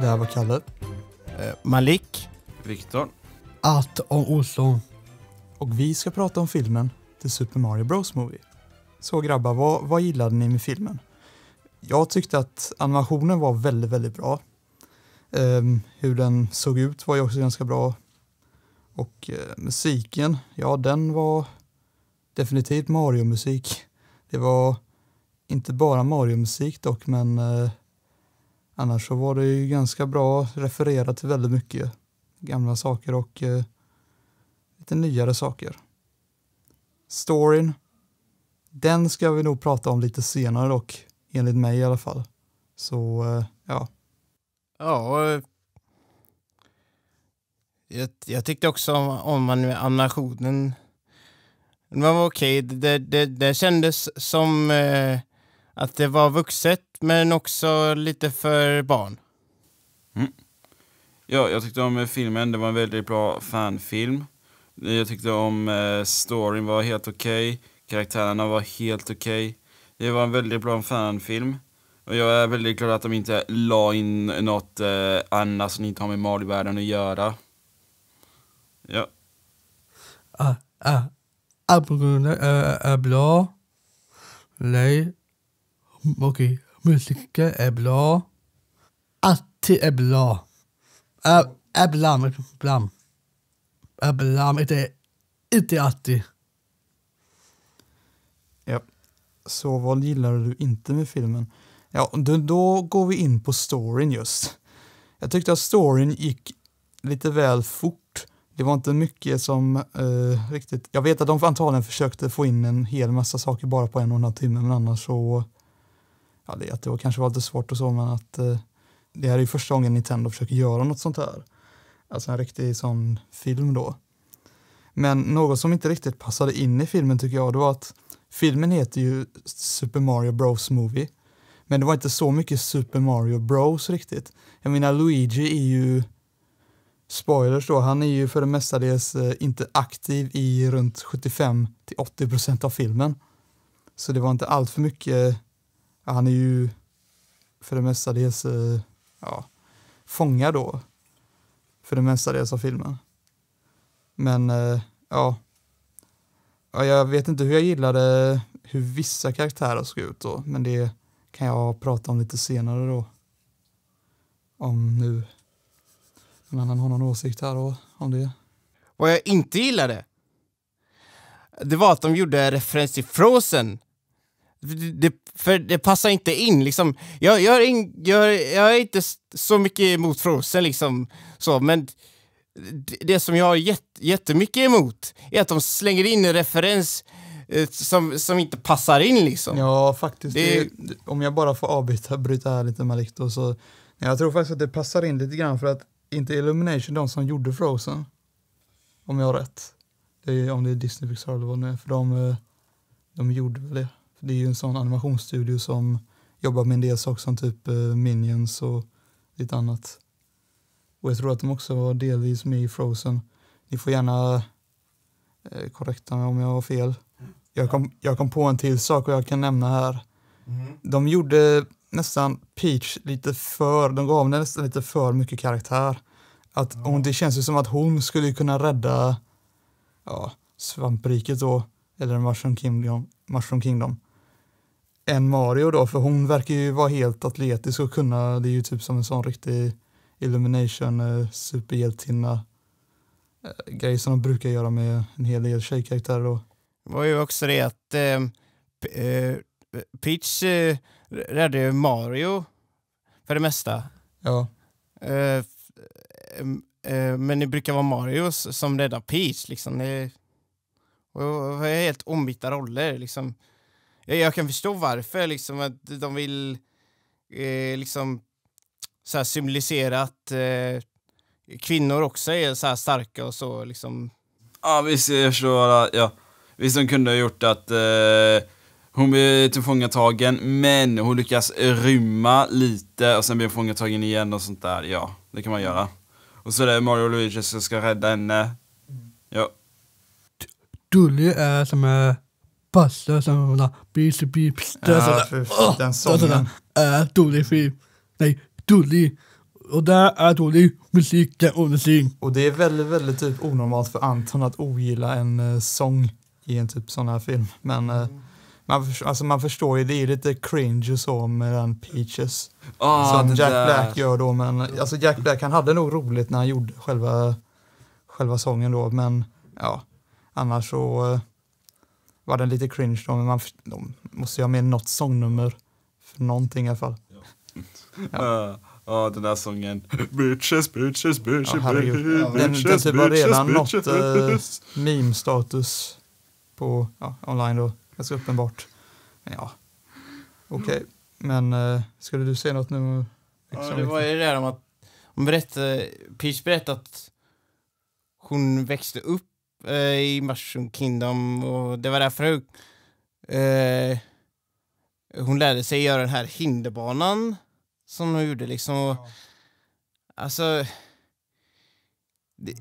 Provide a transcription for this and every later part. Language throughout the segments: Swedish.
Det här var Kalle. Eh, Malik. Viktor. Att om Olsson. Och vi ska prata om filmen The Super Mario Bros Movie. Så grabbar, vad, vad gillade ni med filmen? Jag tyckte att animationen var väldigt, väldigt bra. Um, hur den såg ut var ju också ganska bra. Och uh, musiken, ja den var definitivt Mario-musik. Det var inte bara Mario-musik dock, men uh, Annars så var det ju ganska bra refererat till väldigt mycket gamla saker och eh, lite nyare saker. Storyn, den ska vi nog prata om lite senare dock, enligt mig i alla fall. Så eh, ja. Ja, eh, jag, jag, tyckte också om, om animationen. Den var okej, okay. det, det, det kändes som eh, att det var vuxet men också lite för barn. Mm. Ja, jag tyckte om eh, filmen. Det var en väldigt bra fanfilm. Jag tyckte om eh, storyn var helt okej. Okay. Karaktärerna var helt okej. Okay. Det var en väldigt bra fanfilm. Och jag är väldigt glad att de inte la in något eh, annat som inte har med Mali-världen att göra. Ja. Ah, ah. Abrune, äh, äh, blå. Nej. Okej, musiker är bra. Alltid är bra. Ä, Eblam, Eblam. inte, inte Atti. Ja, så vad gillar du inte med filmen? Ja, då, då går vi in på storyn just. Jag tyckte att storyn gick lite väl fort. Det var inte mycket som eh, riktigt... Jag vet att de antagligen försökte få in en hel massa saker bara på en och en halv timme, men annars så ja, det, att det var, kanske var lite svårt och så, men att eh, det här är ju första gången Nintendo försöker göra något sånt här. Alltså en riktig sån film då. Men något som inte riktigt passade in i filmen tycker jag, det var att filmen heter ju Super Mario Bros Movie. Men det var inte så mycket Super Mario Bros riktigt. Jag menar Luigi är ju, spoilers då, han är ju för det mestadels eh, inte aktiv i runt 75 till 80 procent av filmen. Så det var inte allt för mycket han är ju för det mesta dels eh, ja, fångad då, för det mesta dels av filmen. Men eh, ja, ja, jag vet inte hur jag gillade hur vissa karaktärer såg ut då, men det kan jag prata om lite senare då. Om nu någon annan har någon åsikt här då, om det. Vad jag inte gillade, det var att de gjorde referens till Frozen. Det för det passar inte in. Liksom, jag, jag, är, in, jag, jag är inte så mycket emot Frozen, liksom, så, men det som jag har jättemycket emot är att de slänger in en referens eh, som, som inte passar in liksom. Ja, faktiskt. Det... Det, om jag bara får avbryta bryta här lite Malik då, så jag tror faktiskt att det passar in lite grann för att inte Illumination de som gjorde Frozen, om jag har rätt. Det är, om det är Disney Pixar eller vad det är, för de, eh, de gjorde väl det. Det är ju en sån animationsstudio som jobbar med en del saker som typ eh, Minions och lite annat. Och jag tror att de också var delvis med i Frozen. Ni får gärna eh, korrekta mig om jag har fel. Jag kom, jag kom på en till sak och jag kan nämna här. Mm. De gjorde nästan Peach lite för, de gav henne nästan lite för mycket karaktär. Att mm. hon, det känns ju som att hon skulle kunna rädda ja, svampriket då, eller Mushroom Kingdom. Mushroom Kingdom än Mario då, för hon verkar ju vara helt atletisk och kunna, det är ju typ som en sån riktig Illumination eh, superhjältinna eh, grej som de brukar göra med en hel del tjejkaraktärer då. Det var ju också det att eh, eh Peach eh, räddade ju Mario för det mesta. Ja. Eh, men det brukar vara Mario som räddar Peach liksom. Det var helt ombytta roller liksom ja, jag kan förstå varför, liksom att de vill eh, liksom så här symbolisera att eh, kvinnor också är så här starka och så liksom. Ja visst, jag förstår, ja. Visst de kunde ha gjort att eh, hon blir tillfångatagen men hon lyckas rymma lite och sen blir hon fångatagen igen och sånt där, ja. Det kan man göra. Och så det Mario och Luigi som ska rädda henne. Ja. Dully är som är passlösa, bisi bipslösa, den sången. Är dålig film. Nej, dålig. Och där är dålig musik och musik. Och det är väldigt, väldigt typ onormalt för Anton att ogilla en uh, sång i en typ sån här film. Men uh, man, för, alltså man förstår ju, det är lite cringe och så med den Peaches. Oh, som Jack där. Black gör då, men alltså Jack Black han hade nog roligt när han gjorde själva, själva sången då, men ja, annars så var den lite cringe då, men man de måste ju ha med något sångnummer. För någonting i alla fall. Ja. Uh. Ja, den där sången. Bitches, bitches, bitches, ja, herregud. ja. Den, den typ har redan nått eh, meme-status på ja, online då, ganska uppenbart. Men ja, okej. Okay. Men eh, skulle du säga något nu? Liksom, ja, det var ju det där om att hon berättade, Peach berättade att hon växte upp eh, i Mushroom Kingdom och det var därför hon, eh, hon lärde sig göra den här hinderbanan som hon gjorde liksom. Och, ja. Alltså, det,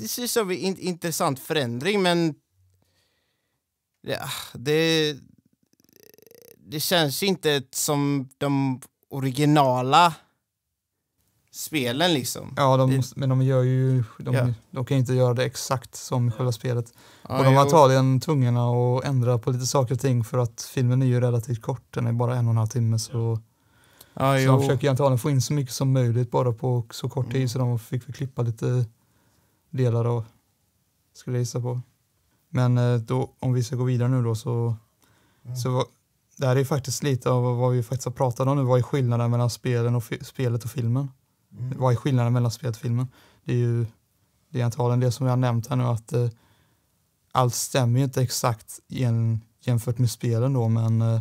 det syns som en intressant förändring men ja, ah, det, det känns inte som de originala spelen liksom. Ja, de men de gör ju, de, ja. de kan ju inte göra det exakt som själva spelet. Ja, och de var antagligen tvungna att ändra på lite saker och ting för att filmen är ju relativt kort, den är bara en och en halv timme så, ja, så de försöker ju antagligen få in så mycket som möjligt bara på så kort tid mm. så de fick vi klippa lite delar då. skulle jag gissa på. Men eh, då, om vi ska gå vidare nu då så, mm. så det här är ju faktiskt lite av vad vi faktiskt har pratat om nu, vad är skillnaden mellan spelen och spelet och filmen? Mm. Vad är skillnaden mellan spelet och filmen? Det är ju det är antagligen det som jag har nämnt här nu att eh, allt stämmer ju inte exakt jäm, jämfört med spelen då men eh,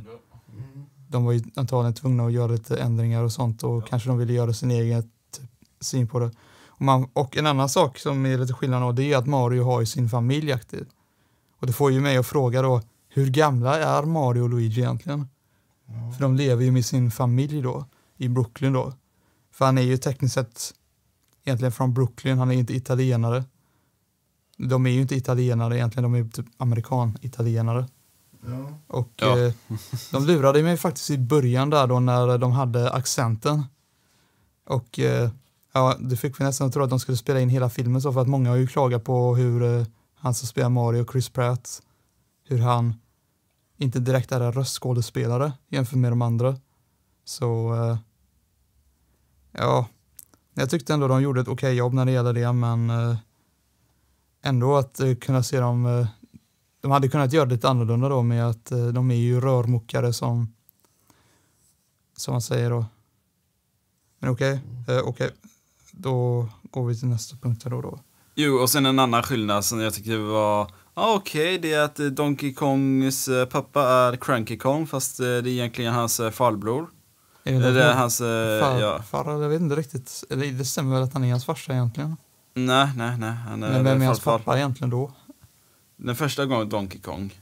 de var ju antagligen tvungna att göra lite ändringar och sånt och ja. kanske de ville göra sin egen typ, syn på det. Och, man, och, en annan sak som är lite skillnad då, det är att Mario har ju sin familj aktiv. Och det får ju mig att fråga då, hur gamla är Mario och Luigi egentligen? Ja. För de lever ju med sin familj då, i Brooklyn då. För han är ju tekniskt sett egentligen från Brooklyn, han är inte italienare. De är ju inte italienare egentligen, de är typ amerikan-italienare. Ja. Och ja. Eh, de lurade mig faktiskt i början där då när de hade accenten. Och eh, ja, det fick vi nästan att tro att de skulle spela in hela filmen så för att många har ju klagat på hur eh, han som spelar Mario, Chris Pratt, hur han inte direkt är en röstskådespelare jämfört med de andra. Så eh, ja, jag tyckte ändå de gjorde ett okej jobb när det gäller det, men eh, ändå att eh, kunna se dem, eh, de hade kunnat göra det lite annorlunda då med att de är ju rörmokare som, som man säger då. Men okej, okay, eh, mm. okay, då går vi till nästa punkt här då. då. Jo, och sen en annan skillnad som jag tyckte var ah, okej, okay, det är att Donkey Kongs pappa är Cranky Kong fast det är egentligen hans farbror. Är det, det är hans... Eh, far, ja. Far, jag vet inte riktigt. Eller det stämmer väl att han är hans farsa egentligen? Nej, nej, nej. Han är, Men vem är hans pappa far. egentligen då? Den första gången Donkey Kong.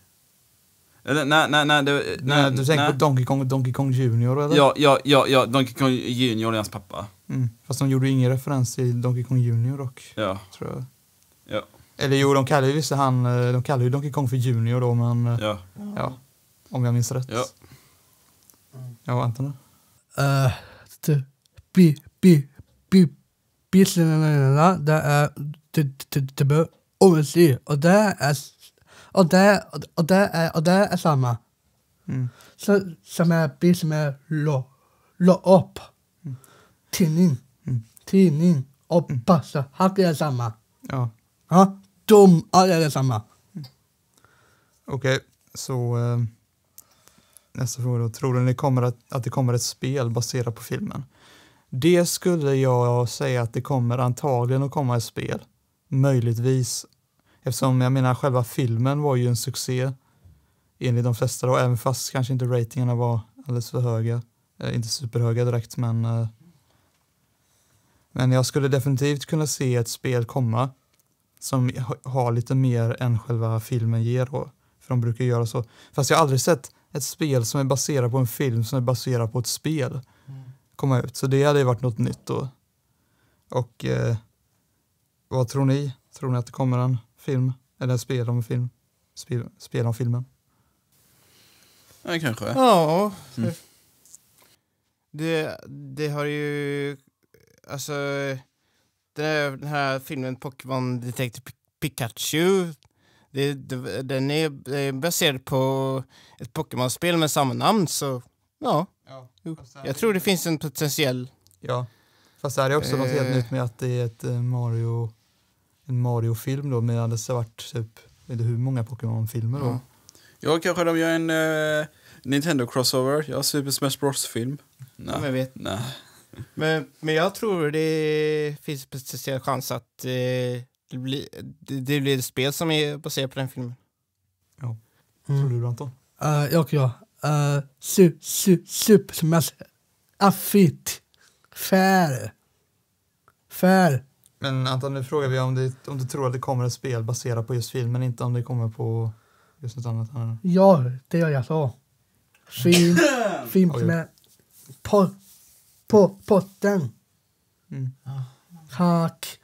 Eller nej, nej, nej. Det, nej, du tänker nej. på Donkey Kong Donkey Kong Junior eller? Ja, ja, ja, ja Donkey Kong Junior är hans pappa. Mm. Fast de gjorde ingen referens till Donkey Kong Junior dock. Ja. Tror jag. Ja. Eller jo, de kallar ju visst han, eh, de kallar ju Donkey Kong för Junior då, men eh, ja. ja om jag minns rätt. Ja. Ja, Anton äh, bi, bi, bi, är OSI och det är och det, och det, är, och det är samma. Mm. Så, som är bil som är lå, upp. Mm. Tidning. Mm. Tidning och mm. passa. Allt är samma. Ja. Ja. Dom, allt är samma. Okej, mm. okay. så... uh... Nästa fråga då. Tror du det kommer att, att det kommer ett spel baserat på filmen? Det skulle jag säga att det kommer antagligen att komma ett spel. Möjligtvis. Eftersom jag menar själva filmen var ju en succé enligt de flesta då, även fast kanske inte ratingarna var alldeles för höga. Eh, inte superhöga direkt men eh, men jag skulle definitivt kunna se ett spel komma som har lite mer än själva filmen ger då. För de brukar göra så. Fast jag har aldrig sett ett spel som är baserat på en film som är baserad på ett spel komma ut. Så det hade ju varit något nytt då. Och eh, vad tror ni? Tror ni att det kommer en film? Eller en spel om en film? Spel, spel om filmen? Ja, kanske. Ja. Mm. Det, det har ju... Alltså... Den här, den här filmen Pokémon Detective Pikachu det, det, den är, är baserad på ett Pokémon-spel med samma namn, så ja. ja jag tror det finns en potentiell... Ja, fast det här är också eh, något helt eh. nytt med att det är ett eh, Mario, en Mario-film då, medan det har varit typ, vet hur många Pokémon-filmer då? Ja. kanske de gör en uh, Nintendo-crossover, ja, Super Smash Bros-film. Nej. jag vet. Nej. Men, men jag tror det finns en potentiell chans att eh, det blir, det, det blir ett spel som är baserat på den filmen. Ja. Mm. Tror du Anton? Uh, jag, ja. Uh, eh, su, su, super smash. Affit. Fair. Fair. Men Anton, nu frågar vi om du, om du tror att det kommer ett spel baserat på just filmen, inte om det kommer på just något annat. Här. Ja, det gör jag så. Film, film som är på, på potten. Mm. Hack,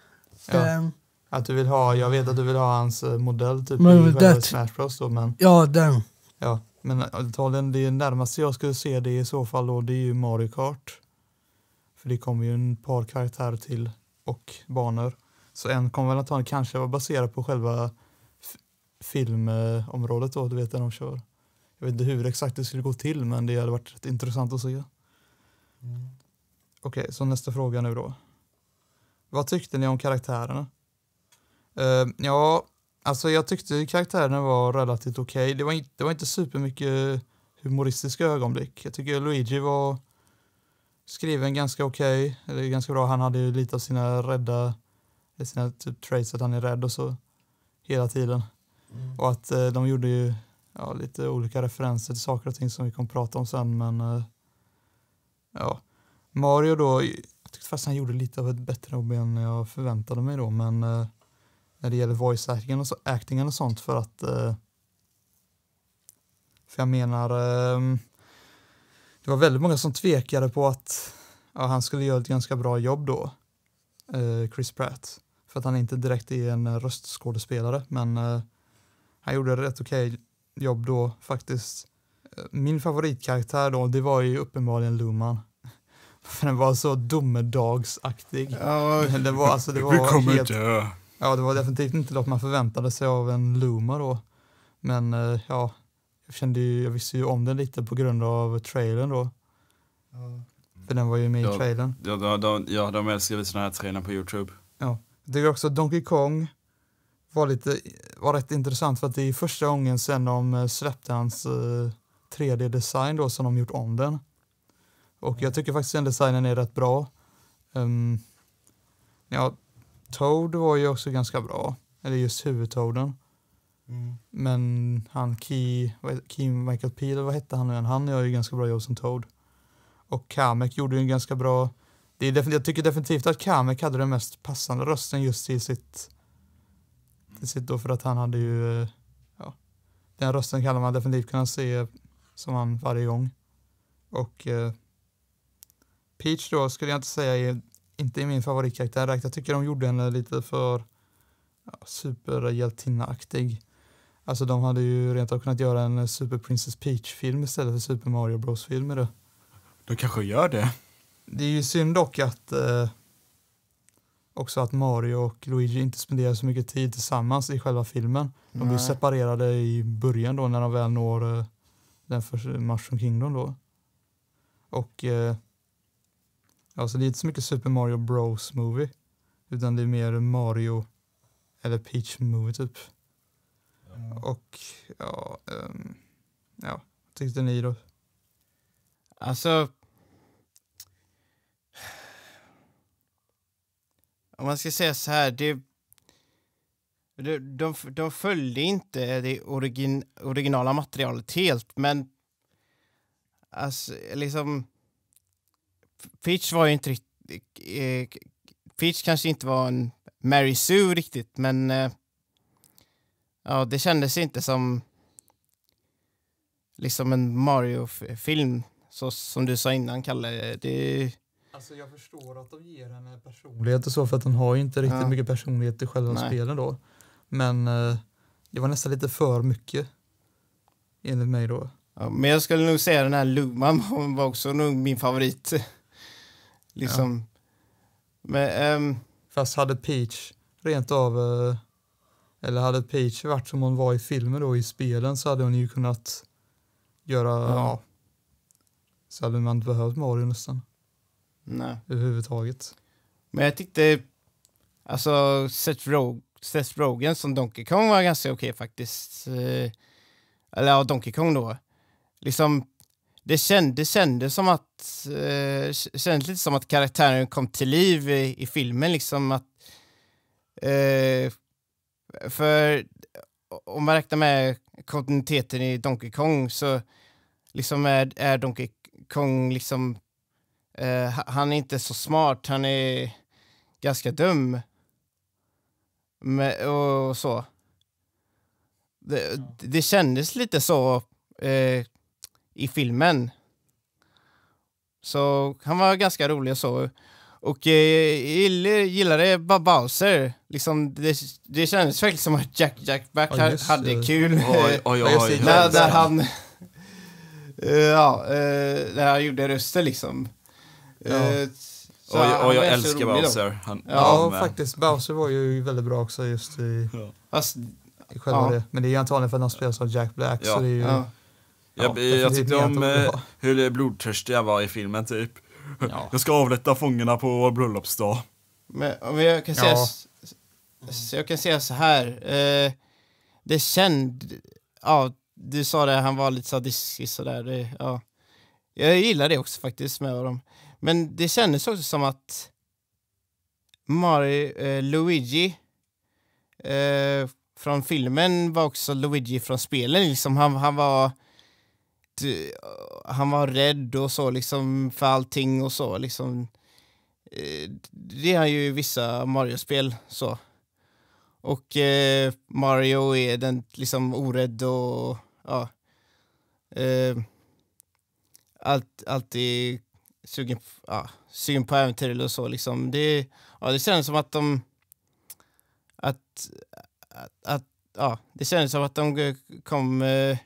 den. Ja. Att du vill ha, jag vet att du vill ha hans eh, modell typ men, i that, Smash Bros då men. Ja den. Ja men eh, antagligen det närmaste jag skulle se det i så fall då det är ju Mario Kart. För det kommer ju en par karaktärer till och banor. Så en kommer väl antagligen kanske vara baserad på själva filmområdet då, du vet när de kör. Jag vet inte hur exakt det skulle gå till men det hade varit rätt intressant att se. Mm. Okej, okay, så nästa fråga nu då. Vad tyckte ni om karaktärerna? Uh, ja, alltså jag tyckte karaktärerna var relativt okej. Okay. Det, var inte, det var inte supermycket humoristiska ögonblick. Jag tycker Luigi var skriven ganska okej, okay, eller ganska bra. Han hade ju lite av sina rädda, sina typ traits att han är rädd och så hela tiden. Mm. Och att eh, de gjorde ju ja, lite olika referenser till saker och ting som vi kommer prata om sen, men eh, ja. Mario då, jag tyckte fast han gjorde lite av ett bättre jobb än jag förväntade mig då, men eh, när det gäller voice acting och, så, acting och sånt för att eh, för jag menar eh, det var väldigt många som tvekade på att ja, han skulle göra ett ganska bra jobb då eh, Chris Pratt för att han inte direkt är en eh, röstskådespelare men eh, han gjorde rätt okej okay jobb då faktiskt eh, min favoritkaraktär då det var ju uppenbarligen Luman för den var så domedagsaktig. Ja, den var, alltså, det var du kommer helt... dö. Ja, det var definitivt inte något man förväntade sig av en Luma då. Men eh, ja, jag, kände ju, jag visste ju om den lite på grund av trailern då. Ja. För den var ju med ja, i trailern. Ja, de, de, ja, de älskar ju sådana här trailern på YouTube. Ja, jag tycker också att Donkey Kong var, lite, var rätt intressant för att det är första gången sen de eh, släppte hans eh, 3D-design då som de gjort om den. Och jag tycker faktiskt den designen är rätt bra. Um, ja, Toad var ju också ganska bra. Eller just huvudtoaden. Mm. Men han Key, Key Michael Peel, vad hette han nu Han gör ju ganska bra jobb som Toad. Och Kamek gjorde ju en ganska bra... Det är jag tycker definitivt att Kamek hade den mest passande rösten just till sitt... Till sitt då för att han hade ju... Eh, ja, den rösten kan man definitivt kunna se som han varje gång. Och eh, Peach då skulle jag inte säga är inte är min favoritkaraktär direkt. Jag tycker de gjorde henne lite för ja, aktig Alltså de hade ju rent av kunnat göra en Super Princess Peach-film istället för Super Mario Bros-film De kanske gör det. Det är ju synd dock att eh, också att Mario och Luigi inte spenderar så mycket tid tillsammans i själva filmen. De blir Nej. separerade i början då när de väl når eh, den för Mushroom Kingdom då. Och eh, Alltså det är inte så mycket Super Mario Bros movie. Utan det är mer Mario eller Peach movie typ. Mm. Och ja, um, ja, vad tyckte ni då? Alltså. Om man ska säga så här, det. De, de, de följde inte det origin, originala materialet helt, men alltså, liksom Fitch var ju inte riktigt... Eh, Fitch kanske inte var en Mary Sue riktigt, men eh, ja, det kändes inte som liksom en Mario-film, så som du sa innan, Kalle. Det... Alltså jag förstår att de ger henne personlighet och så, för att hon har ju inte riktigt ja. mycket personlighet i själva Nej. spelen då. Men eh, det var nästan lite för mycket, enligt mig då. Ja, men jag skulle nog säga den här Lugman var också nog min favorit. Liksom. Ja. Men, um... Fast hade Peach rent av, eh, eller hade Peach varit som hon var i filmen då i spelen så hade hon ju kunnat göra, ja. så hade man inte behövt Mario nästan. Nej. Överhuvudtaget. Men jag tyckte, alltså Seth, Rog Seth Rogen som Donkey Kong var ganska okej okay, faktiskt. Eh, eller ja, Donkey Kong då. Liksom det, känd, kändes som att, eh, kändes lite som att karaktären kom till liv i, i filmen liksom att, eh, för om man räknar med kontinuiteten i Donkey Kong så liksom är, är Donkey Kong liksom, eh, han är inte så smart, han är ganska dum. Men, och, och så. Det, det kändes lite så eh, i filmen. Så han var ganska rolig och så. Och eh, gillade Bowser. Liksom, det, det kändes verkligen som att Jack Jack Back oh, hade uh, kul. Oj, oj, oj, när, när han... Eh, ja, uh, när han gjorde röster liksom. Uh, eh, och, jag, och jag älskar Bowser. Han, ja, han faktiskt. Bowser var ju väldigt bra också just i, ja. i själva ja. det. Men det är ju antagligen för att han spelar som Jack Black. Ja. Så det är ju, ja. Jag, jag, jag tyckte om eh, hur blodtörstig jag var i filmen typ. Ja. Jag ska avrätta fångarna på vår bröllopsdag. Men om jag kan säga, ja. så, jag kan säga så här. Eh, det känd... Ja, du sa det, han var lite sadistisk sådär. Det, ja. Jag gillar det också faktiskt med dem. Men det kändes också som att Mario, eh, Luigi eh, från filmen var också Luigi från spelen. Liksom han, han var Eh, han var rädd och så liksom för allting och så liksom. Eh, det är han ju i vissa Mario-spel så. Och eh, Mario är den liksom orädd och ja. Eh, allt, alltid sugen, ja, sugen på äventyr eller så liksom. Det, ja, det känns som att de att, att, att ja, det känns som att de kom eh,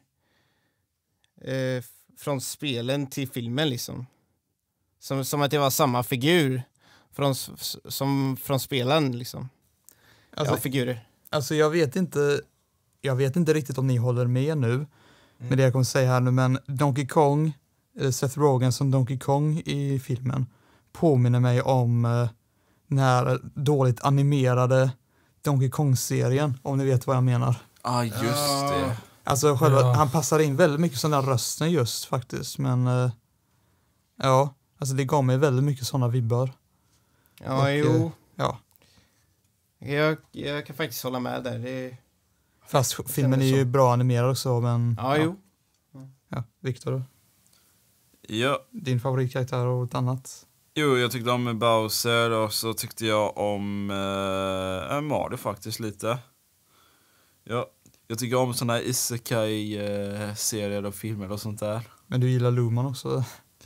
eh, från spelen till filmen liksom. Som, som att det var samma figur från, som från spelen liksom. Alltså, ja, figurer. Alltså jag vet inte, jag vet inte riktigt om ni håller med nu mm. med det jag kommer säga här nu, men Donkey Kong, Seth Rogen som Donkey Kong i filmen påminner mig om eh, den dåligt animerade Donkey Kong-serien, om ni vet vad jag menar. Ja, ah, just det. Alltså själva, ja. han passar in väldigt mycket sådana rösten just faktiskt, men eh, ja, alltså det gav mig väldigt mycket sådana vibbar. Ja, och, jo. Eh, ja. Jag, jag kan faktiskt hålla med där. Det... Fast filmen är ju bra animerad också, men... Ja, ja. jo. Ja, Viktor då? Ja. Din favoritkaraktär och något annat? Jo, jag tyckte om Bowser och så tyckte jag om eh, Mario faktiskt lite. Ja, jag tycker om såna här isekai-serier och filmer och sånt där. Men du gillar Luman också?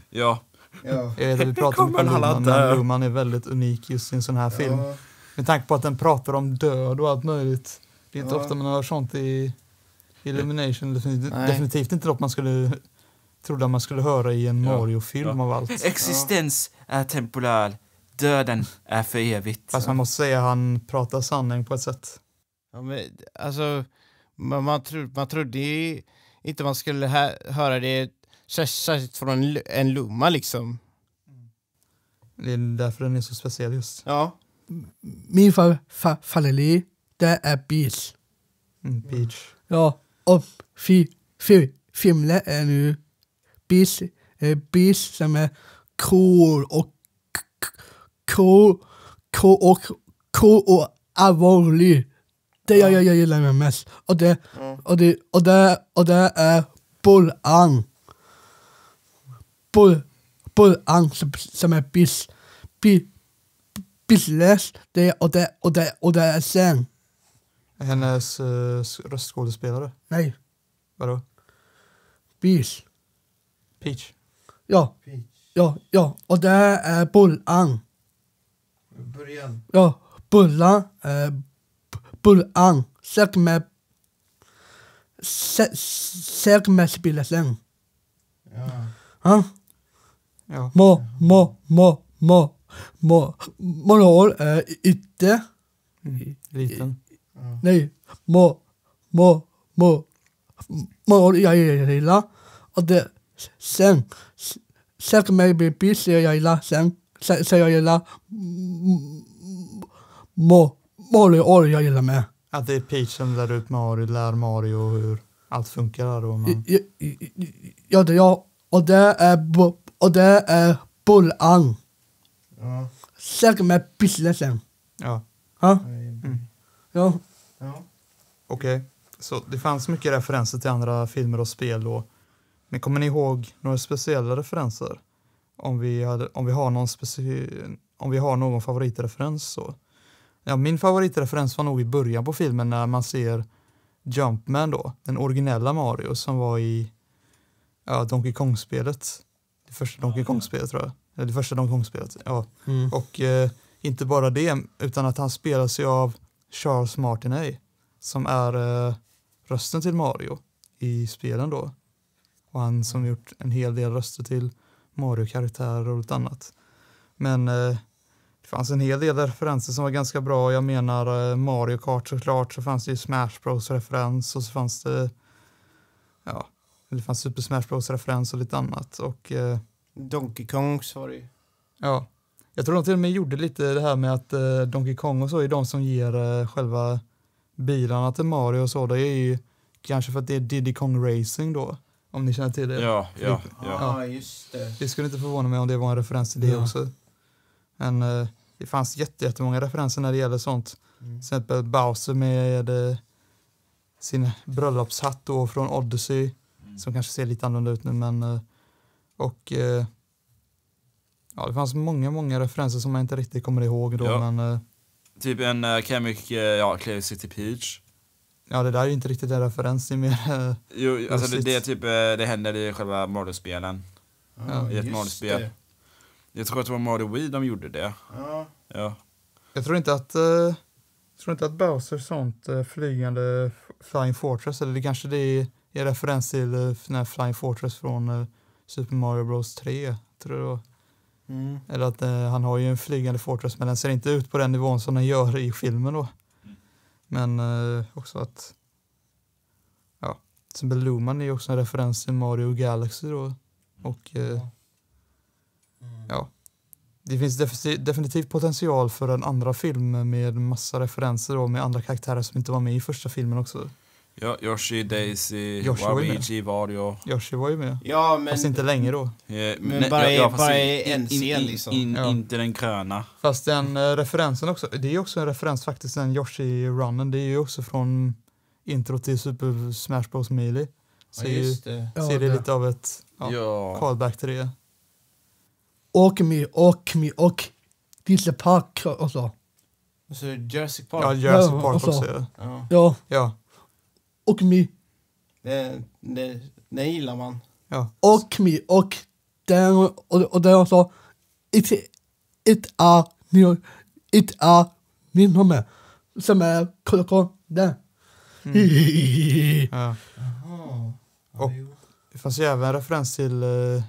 Ja. ja. Jag vet att vi pratar om Luman, men Luman är väldigt unik just i en sån här ja. film. Med tanke på att den pratar om död och allt möjligt. Det är inte ja. ofta man hör sånt i Illumination. Definitivt, definitivt inte något man skulle trodde man skulle höra i en Mario-film ja. av allt. Existens är temporär, döden är för evigt. Fast man måste säga att han pratar sanning på ett sätt. Ja, men, alltså... Men man, tro, man trodde ju inte man skulle hä- höra det särskilt från en, en lumma liksom. Det är därför den är så speciell just. Ja. Min fa- fa- familj, det är beach. Mm, beach. Ja, och fi, fi, Fimle är nu beach, eh, beach som är cool och cool, cool och cool och allvarlig. Det jag, jag, jag gillar med mest. Och det, mm. och det, och det, och det är Bull-Ang. Bull, ang bull bull som, som är bis, bi, business. Det, och det, och det, och det är sen. Hennes uh, röstskådespelare? Nej. Vadå? Bis. Peach? Ja. Peach. Ja, ja. Och det är bull Början? Ja. Bullan. Eh, Qur'an, Sök med Ja. sen. Ja. Må, må, må, må, må. Moral är inte... Liten. Nej, må, må, må. Moral jag gillar. Och det... Sen... Sökmäspelaren jag gillar. Sen... Sen jag gillar... Må... Mario Ori jag gillar med. Att det är Peach som lär ut Mario, lär Mario hur allt funkar då. Men... Ja, ja, ja, och det är, och det är Bullan. Ja. Säkert med businessen. Ja. Ha? Mm. Ja. ja. Okej, okay. så det fanns mycket referenser till andra filmer och spel då. Men kommer ni ihåg några speciella referenser? Om vi, hade, om vi, har, någon speci om vi har någon favoritreferens så? Ja, min favoritreferens var nog i början på filmen när man ser Jumpman då, den originella Mario som var i ja, Donkey Kong-spelet. Det första Donkey Kong-spelet tror jag. Eller det första Donkey Kong-spelet, ja. Mm. Och eh, inte bara det, utan att han spelar sig av Charles Martinet som är eh, rösten till Mario i spelen då. Och han som mm. gjort en hel del röster till Mario-karaktärer och lite annat. Men eh, fanns en hel del referenser som var ganska bra. Jag menar eh, Mario Kart såklart, så fanns det ju Smash Bros referens och så fanns det, ja, det fanns Super Smash Bros referens och lite annat. Och, eh, Donkey Kong det ju. Ja. Jag tror de till och med gjorde lite det här med att eh, Donkey Kong och så är de som ger eh, själva bilarna till Mario och så. Det är ju kanske för att det är Diddy Kong Racing då. Om ni känner till det. Ja, ja, ja. ja. Ah, just det. det skulle inte förvåna mig om det var en referens till det ja. också. Men eh, det fanns jättemånga referenser när det gäller sånt. Mm. Till exempel Bowser med sin bröllopshatt då från Odyssey mm. som kanske ser lite annorlunda ut nu men eh, och eh, ja det fanns många många referenser som man inte riktigt kommer ihåg då ja. men eh, Typ en uh, ja Clear City Peach Ja det där är ju inte riktigt en referens, det är mer Jo alltså det, det, är typ, det händer i själva Mario-spelen. Ah, I ett Mario-spel. Jag tror att det var Mario Wii de gjorde det. Ja. ja. Jag tror inte att... Eh, tror inte att Bowser sånt eh, flygande Flying Fortress, eller det kanske det är, är referens till eh, när Flying Fortress från eh, Super Mario Bros 3, tror jag mm. Eller att han har ju en flygande fortress, men den ser inte ut på den nivån som den gör i filmen då. Mm. Men också att... Ja, till exempel Luman är ju också en referens till Mario Galaxy då. Och... Ja. Mm. Ja. Det finns definitivt potential för en andra film med massa referenser och med andra karaktärer som inte var med i första filmen också. Ja, Yoshi, Daisy, Yoshi Waluigi, Wario. Yoshi var ju med. Ja, men... Fast inte länge då. Ja, eh, men nej, bara, ja, bara i en scen liksom. In, ja. Inte den gröna. Fast den äh, referensen också, det är också en referens faktiskt, den Yoshi-runnen, det är ju också från intro till Super Smash Bros. Melee. Så ja, just det. Ser det, det lite av ett ja, callback till det. Och me, och me, och Disney Park och så. Och så Jurassic Park? Ja, Jurassic Park också. också. Ja. ja. ja. Åkmy. Det, det, det gillar man. Ja. Och me, och den och, och den så. It, it are new, it are min nummer. Som är kolla den. Mm. ja. Och det fanns ju även referens till uh,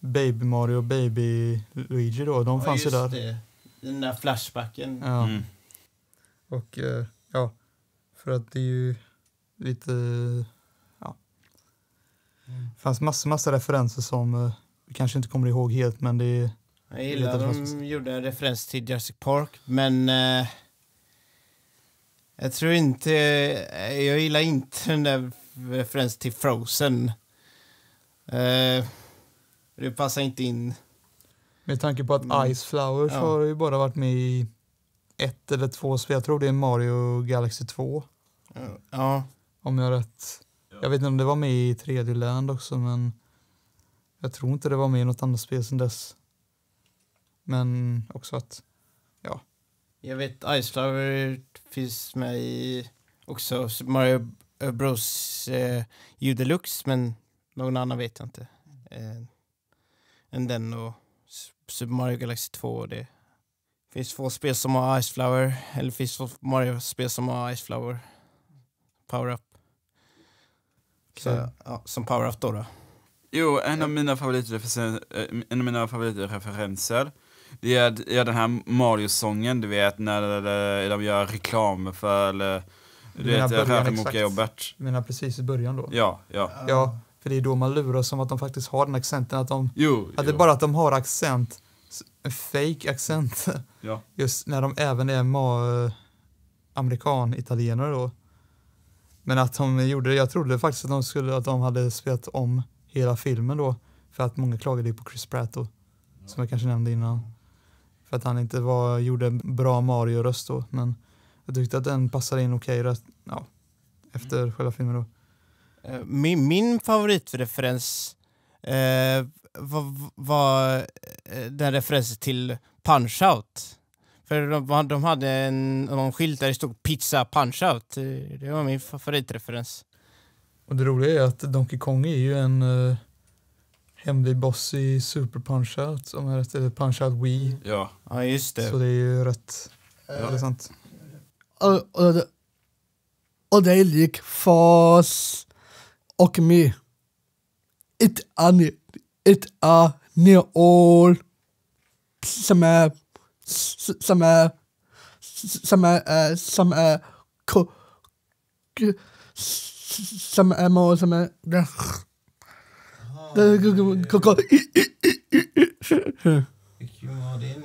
Baby Mario och Baby Luigi då, de ja, fanns ju där. Det. Den där flashbacken. Ja. Mm. Och eh, ja, för att det är ju lite, ja. Det fanns massor, massa referenser som eh, vi kanske inte kommer ihåg helt, men det är... Jag gillar att de gjorde en referens till Jurassic Park, men... Eh, jag tror inte... Eh, jag gillar inte den där referensen till Frozen. Eh, det passar inte in. Med tanke på att mm. Ice Flowers ja. har ju bara varit med i ett eller två spel. Jag tror det är Mario Galaxy 2. Ja. Om jag har rätt. Jag vet inte om det var med i 3D Land också men jag tror inte det var med i något annat spel sen dess. Men också att, ja. Jag vet Ice Flower finns med i också Mario Bros eh, U Deluxe men någon annan vet jag inte. Eh än den och Super Mario Galaxy 2. Det finns få spel som har Ice Flower. eller finns få Mario-spel som har Ice Flower? Power-Up. Okay. Ja, som Power-Up då, då. Jo, en av mina favoritreferenser, eh, en av mina favoritreferenser det är, är den här Mario-sången, du vet, när de gör reklam för, eller, du vet, Rörmokare Du menar precis i början då? Ja, ja. Ja, för det är då man lurar som att de faktiskt har den accenten. Att, de, jo, att jo. det är bara att de har accent, en fake accent. Ja. Just när de även är ma- amerikan-italienare då. Men att de gjorde det, jag trodde faktiskt att de, skulle, att de hade spelat om hela filmen då. För att många klagade ju på Chris Pratt då. Ja. Som jag kanske nämnde innan. För att han inte var, gjorde en bra Mario-röst då. Men jag tyckte att den passade in okej okay, ja, efter mm. själva filmen då. Eh, min, min favoritreferens eh, var, var eh, den referensen till Punch-Out. För de, de hade en, någon skylt där det stod “Pizza Punch-Out”. Eh, det var min favoritreferens. Och det roliga är att Donkey Kong är ju en eh, hemlig boss i Super Punch-Out, om jag rätt, eller Punch-Out Wii. Ja. ja, just det. Så det är ju rätt ja. intressant. Och, och, och det är lik fas och med. Ett är, ett är neol som är, som är, som är, som är, som är mål som är,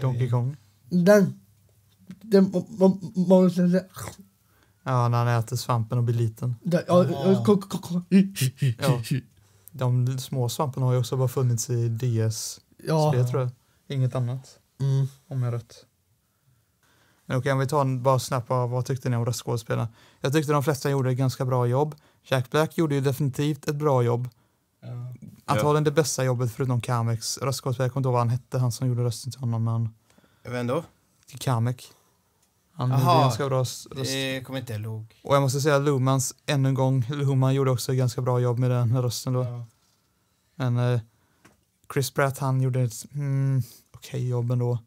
Donkey Kong. Den, den mål som är, Ja, när han äter svampen och blir liten. Ja, De små svamparna har ju också bara funnits i DS. Ja. tror jag. Inget annat. Mm. Om jag är rätt. Men okej, om vi tar en, bara snabbt av vad tyckte ni om röstskådespelarna? Jag tyckte de flesta gjorde ett ganska bra jobb. Jack Black gjorde ju definitivt ett bra jobb. Ja. Antagligen det bästa jobbet förutom Kamex. Röstskådespelare, jag kommer inte ihåg vad han hette, han som gjorde rösten till honom. Men... Vem då? Till Kamek. Han Aha, gjorde ganska bra röst. Det kommer inte ihåg. Och jag måste säga Lumans, ännu en gång, Luman gjorde också ganska bra jobb med den rösten då. Ja. Men eh, Chris Pratt, han gjorde ett mm, okej okay jobb ändå.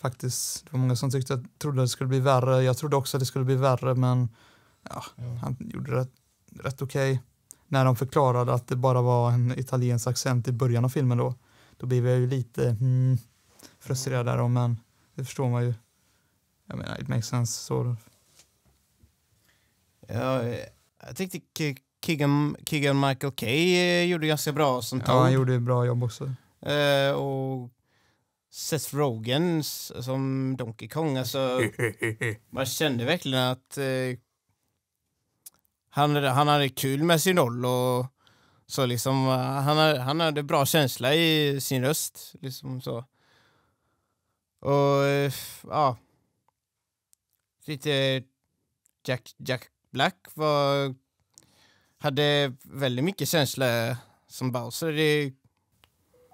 Faktiskt, det var många som tyckte att, trodde att det skulle bli värre. Jag trodde också att det skulle bli värre, men ja, ja. han gjorde rätt, rätt okej. Okay. När de förklarade att det bara var en italiensk accent i början av filmen då, då blev jag ju lite mm, frustrerad där men det förstår man ju. Jag menar, it makes sense sort of. Ja, jag tyckte Keegan, Keegan Michael Kay eh, gjorde ganska bra som Toad. Ja, han gjorde bra jobb också. Uh, och Seth Rogen som Donkey Kong, alltså man kände verkligen att uh, han, han hade kul med sin roll och så liksom, uh, han, hade, han hade bra känsla i sin röst. Liksom så. Och ja, lite Jack, Jack Black var, hade väldigt mycket känsla som Bowser. Det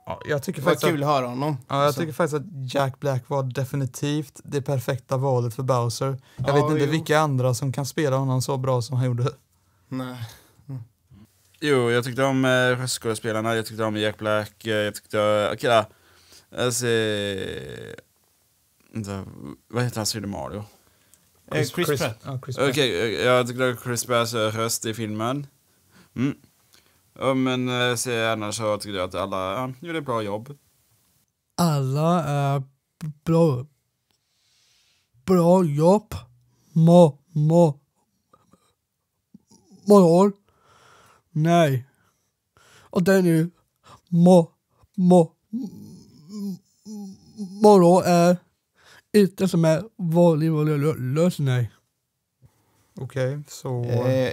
ja, jag tycker var kul att, att höra honom. Ja, jag så. Alltså- tycker faktiskt att Jack Black var definitivt det perfekta valet för Bowser. Jag ja, vet inte jo. vilka andra som kan spela honom så bra som han gjorde. Nej. Mm. Jo, jag tyckte om röstskådespelarna, eh, jag tyckte om Jack Black, eh, jag tyckte... Eh, okej, okay, Alltså, vad heter han som gjorde Mario? Chris, eh, Chris, Chris Pratt. Okej, eh, jag tycker att Chris Pratts eh, röst i filmen. Mm. Ja, men se, annars så tycker jag att alla ja, gjorde ett bra jobb. Alla är bra. Bra jobb. Må, må. Moral? Nej. Och det är nu. Må, må. Moral är inte som är vanlig, lösning. Okej, okay, så... Eh,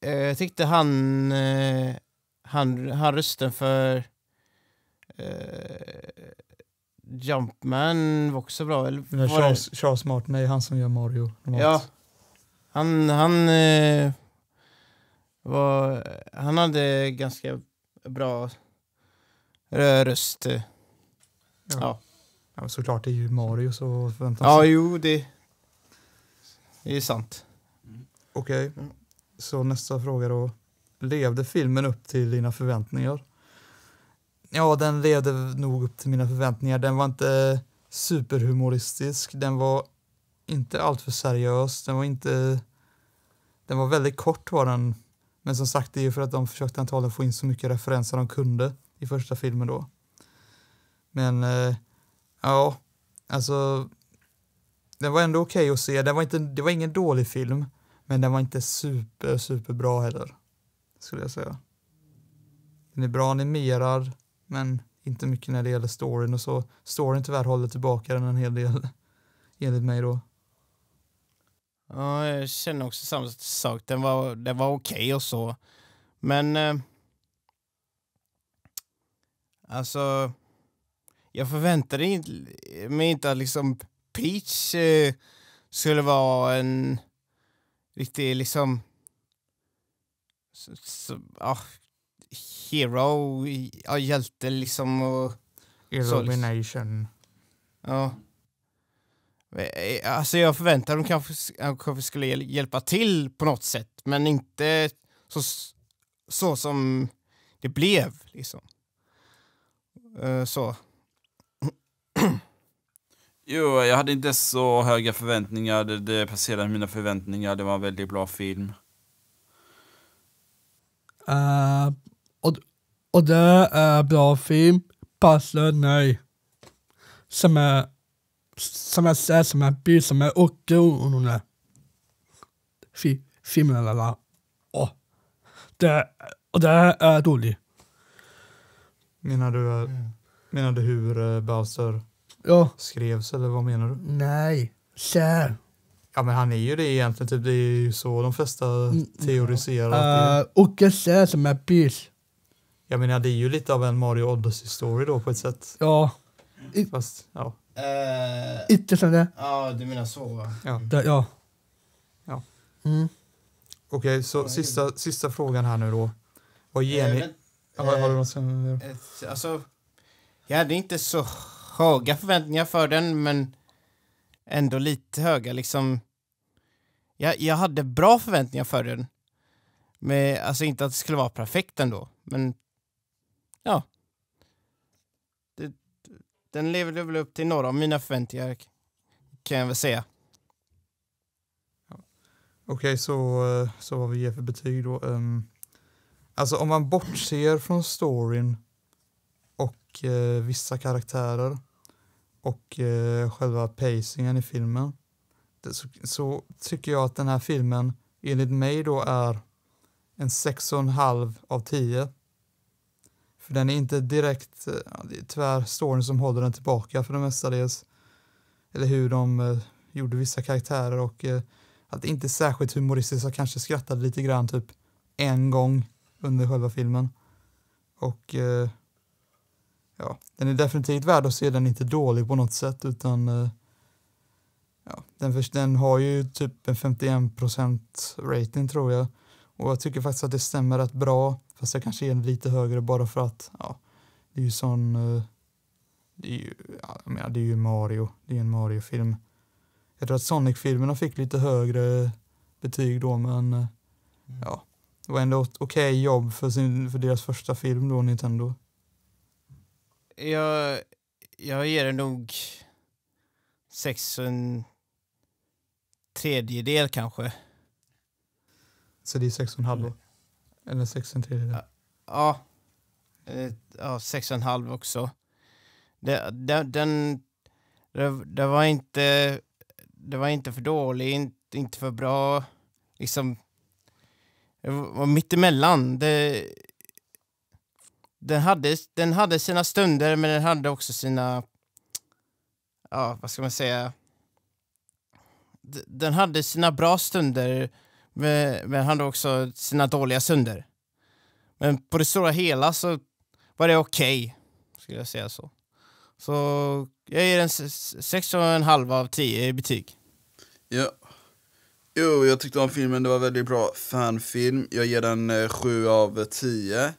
eh, jag tyckte han, eh, han, han rösten för eh, Jumpman var också bra. Eller var Charles, det? Charles Martin är han som gör Mario. Ja, han, han eh, var, han hade ganska bra röst. Eh. Ja. ja. Ja, såklart, det är ju Mario så förväntas Ja, jo, det, det är sant. Okej, okay. så nästa fråga då. Levde filmen upp till dina förväntningar? Ja, den levde nog upp till mina förväntningar. Den var inte superhumoristisk, den var inte alltför seriös, den var inte... Den var väldigt kort var den. Men som sagt, det är ju för att de försökte antagligen få in så mycket referenser de kunde i första filmen då. Men eh, Ja, alltså den var ändå okej okay att se. Den var inte, det var ingen dålig film, men den var inte super, superbra heller, skulle jag säga. Den är bra animerad, men inte mycket när det gäller storyn och så. Storyn tyvärr håller tillbaka den en hel del, enligt mig då. Ja, jag känner också samma sak. Den var, den var okej okay och så, men... Eh, alltså jag förväntade mig inte att liksom Peach eh, skulle vara en riktig liksom... Så, så, ah, hero, ja, hjälte liksom och... Liksom. Illumination. Ja. Eh, eh, alltså jag förväntade mig kanske, kanske skulle hjälpa till på något sätt, men inte så, så som det blev liksom. Eh, så. jo, jag hade inte så höga förväntningar. Det, det passerade mina förväntningar. Det var en väldigt bra film. Uh, och, och det är bra film. Passar nej. Som är, som jag säger, som en by som är otroende. Fi, filmerna. Oh. Det, och det är dåligt. Menar du att... Eh, mm. Menar du hur eh, Bowser ja. skrevs eller vad menar du? Nej, Sär. Ja men han är ju det egentligen, typ, det är ju så de flesta mm, mm. teoriserar. Och Åke Sär som är bis. Jag menar det är ju lite av en Mario Odyssey story då på ett sätt. Ja. Fast, ja. Uh, Inte som det. Ja, du menar så va? Ja. Där, ja. ja. Mm. Okej, okay, så sista, sista frågan här nu då. Vad ger eh, ni? Uh, har, du eh, något som... Ett, alltså, jag hade inte så höga förväntningar för den, men ändå lite höga liksom. Jag, jag hade bra förväntningar för den. med alltså inte att det skulle vara perfekt ändå, men ja. Det, den levde väl upp till några av mina förväntningar, kan jag väl säga. Okej, så, eh, så vad vi ger för betyg då. Um, alltså om man bortser från storyn och eh, vissa karaktärer och eh, själva pacingen i filmen det, så, så, tycker jag att den här filmen enligt mig då är en 6,5 av 10. För den är inte direkt, ja, det är tyvärr som håller den tillbaka för det mesta dels. Eller hur de eh, gjorde vissa karaktärer och eh, att det inte är särskilt humoristiskt. Jag kanske skrattade lite grann typ en gång under själva filmen. Och eh, ja, den är definitivt värd att se, den är inte dålig på något sätt utan eh, ja, den, den har ju typ en 51 rating tror jag och jag tycker faktiskt att det stämmer rätt bra fast jag kanske är lite högre bara för att ja, det är ju sån eh, det är ju, jag menar, det är ju Mario, det är en Mario-film. Jag tror att Sonic-filmerna fick lite högre betyg då men eh, mm. ja, det var ändå ett okej okay jobb för, sin, för deras första film då, Nintendo jag, jag ger det nog sex och en tredjedel kanske. Så det är sex och en halv? Eller sex och en tredjedel? Ja, ja sex och en halv också. Det, den, den det, det, var inte, det var inte för dålig, inte, inte för bra. Liksom, det var mittemellan. Det, den hade, den hade sina stunder, men den hade också sina... Ja, vad ska man säga? Den hade sina bra stunder, men, men hade också sina dåliga stunder. Men på det stora hela så var det okej, okay, skulle jag säga så. Så jag ger den 6,5 av 10 i betyg. Ja. Jo, jag tyckte om filmen, det var väldigt bra fanfilm. Jag ger den 7 eh, av 10.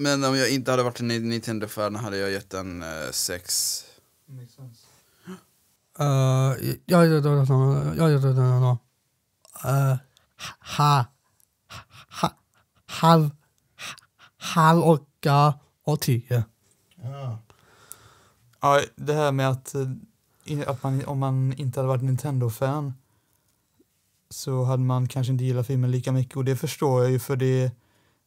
Men om jag inte hade varit en Nintendo-fan hade jag gett den 6. Uh, jag gör det samma. Halv. Halv åtta och tio. Ja. det här med att, eh, att man, om man inte hade varit Nintendo-fan så hade man kanske inte gillat filmen lika mycket och det förstår jag ju för det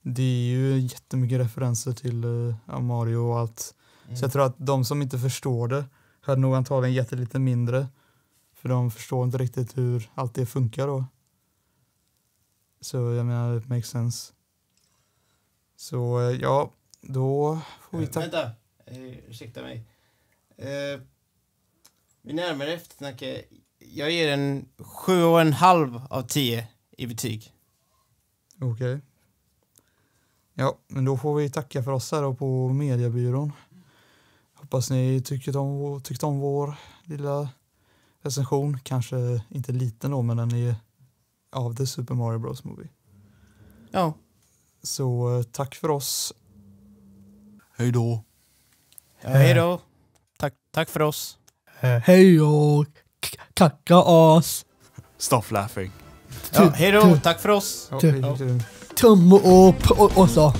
det är ju jättemycket referenser till uh, Mario och allt. Mm. Så jag mm. tror att de som inte förstår det hade nog antagligen gett det lite mindre. För de förstår inte riktigt hur allt det funkar då. Så jag menar, det makes sense. Så uh, ja, då får vi eh, ta... Äh, vänta, uh, ursäkta mig. Uh, närmar närmare eftertanke, jag ger en sju och en halv av tio i betyg. Okej. Okay. Ja, men då får vi tacka för oss här då på Mediebyrån. Hoppas ni tyckte om, tyckte om vår lilla recension. Kanske inte liten då, men den är av The Super Mario Bros Movie. Ja. Så eh, tack för oss. Hej då. Eh, hej då. Tack, tack för oss. Eh, hej då. Tacka oss. Stop laughing. Ja, hej då. Typ, typ. Tack för oss. Ja, typ. tømme opp og, og så